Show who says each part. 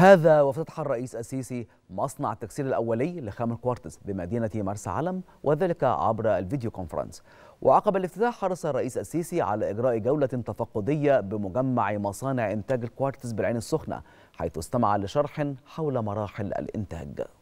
Speaker 1: هذا وافتتح الرئيس السيسي مصنع التكسير الأولي لخام الكوارتز بمدينة مرسى علم وذلك عبر الفيديو كونفرنس وعقب الافتتاح حرص الرئيس السيسي على إجراء جولة تفقدية بمجمع مصانع إنتاج الكوارتز بالعين السخنة حيث استمع لشرح حول مراحل الإنتاج